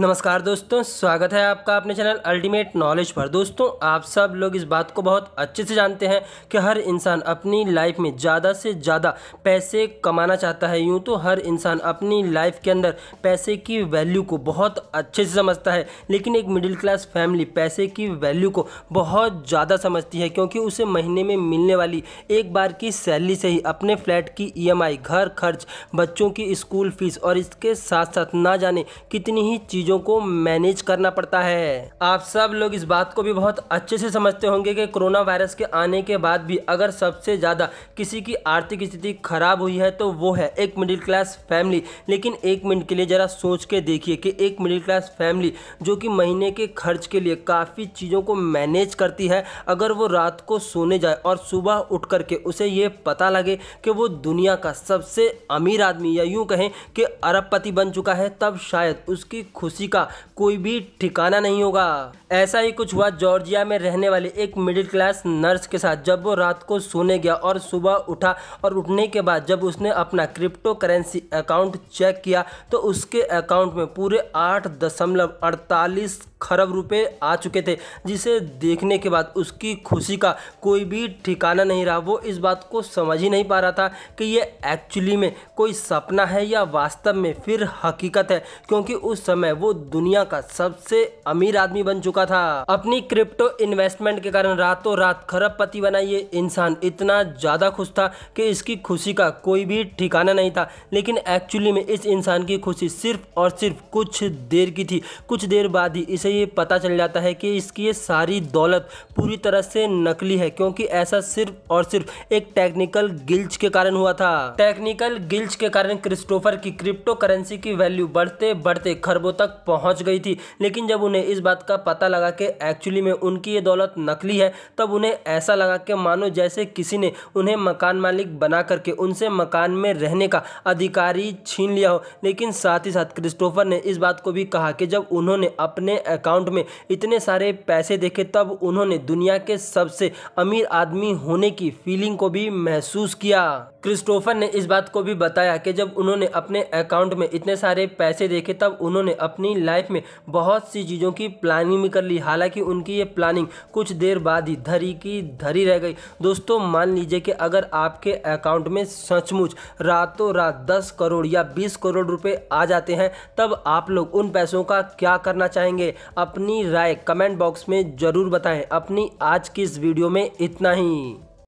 नमस्कार दोस्तों स्वागत है आपका अपने चैनल अल्टीमेट नॉलेज पर दोस्तों आप सब लोग इस बात को बहुत अच्छे से जानते हैं कि हर इंसान अपनी लाइफ में ज़्यादा से ज़्यादा पैसे कमाना चाहता है यूँ तो हर इंसान अपनी लाइफ के अंदर पैसे की वैल्यू को बहुत अच्छे से समझता है लेकिन एक मिडिल क्लास फैमिली पैसे की वैल्यू को बहुत ज़्यादा समझती है क्योंकि उसे महीने में मिलने वाली एक बार की सैलरी से ही अपने फ्लैट की ई e घर खर्च बच्चों की स्कूल फीस और इसके साथ साथ ना जाने कितनी ही चीज़ चीज़ों को मैनेज करना पड़ता है आप सब लोग इस बात को भी बहुत अच्छे से समझते होंगे कि कोरोना वायरस के आने के बाद भी अगर सबसे ज़्यादा किसी की आर्थिक स्थिति खराब हुई है तो वो है एक मिडिल क्लास फैमिली लेकिन एक मिनट के लिए ज़रा सोच के देखिए कि एक मिडिल क्लास फैमिली जो कि महीने के खर्च के लिए काफ़ी चीज़ों को मैनेज करती है अगर वो रात को सोने जाए और सुबह उठ करके उसे ये पता लगे कि वो दुनिया का सबसे अमीर आदमी या यूँ कहें कि अरबपति बन चुका है तब शायद उसकी खुशी कुर्सी का कोई भी ठिकाना नहीं होगा ऐसा ही कुछ हुआ जॉर्जिया में रहने वाले एक मिडिल क्लास नर्स के साथ जब वो रात को सोने गया और सुबह उठा और उठने के बाद जब उसने अपना क्रिप्टो करेंसी अकाउंट चेक किया तो उसके अकाउंट में पूरे आठ दशमलव अड़तालीस खरब रुपए आ चुके थे जिसे देखने के बाद उसकी खुशी का कोई भी ठिकाना नहीं रहा वो इस बात को समझ ही नहीं पा रहा था कि ये एक्चुअली में कोई सपना है या वास्तव में फिर हकीकत है क्योंकि उस समय वो दुनिया का सबसे अमीर आदमी बन चुका था अपनी क्रिप्टो इन्वेस्टमेंट के कारण रातों रात पति बना ये इंसान इतना ज़्यादा खुश था कि इसकी खुशी का कोई भी ठिकाना नहीं था लेकिन एक्चुअली में इस इंसान की खुशी सिर्फ और सिर्फ कुछ देर की थी कुछ देर बाद ही इसे ये पता चल जाता है कि इसकी ये सारी दौलत पूरी तरह से नकली है क्योंकि ऐसा सिर्फ और सिर्फ एक टेक्निकल गिल्च के कारण हुआ था टेक्निकल गिल्च के कारण क्रिस्टोफर की क्रिप्टो करेंसी की वैल्यू बढ़ते बढ़ते खरबों तक तक पहुंच गई थी लेकिन जब उन्हें इस बात का पता लगा कि एक्चुअली में उनकी ये दौलत नकली है तब उन्हें ऐसा लगा कि मानो जैसे किसी ने उन्हें मकान मालिक बना करके उनसे मकान में रहने का अधिकारी छीन लिया हो लेकिन साथ ही साथ क्रिस्टोफर ने इस बात को भी कहा कि जब उन्होंने अपने अकाउंट में इतने सारे पैसे देखे तब उन्होंने दुनिया के सबसे अमीर आदमी होने की फीलिंग को भी महसूस किया क्रिस्टोफर ने इस बात को भी बताया कि जब उन्होंने अपने अकाउंट में इतने सारे पैसे देखे तब उन्होंने अपने अपनी लाइफ में बहुत सी चीज़ों की प्लानिंग भी कर ली हालांकि उनकी ये प्लानिंग कुछ देर बाद ही धरी की धरी रह गई दोस्तों मान लीजिए कि अगर आपके अकाउंट में सचमुच रातों रात दस करोड़ या बीस करोड़ रुपये आ जाते हैं तब आप लोग उन पैसों का क्या करना चाहेंगे अपनी राय कमेंट बॉक्स में ज़रूर बताएँ अपनी आज की इस वीडियो में इतना ही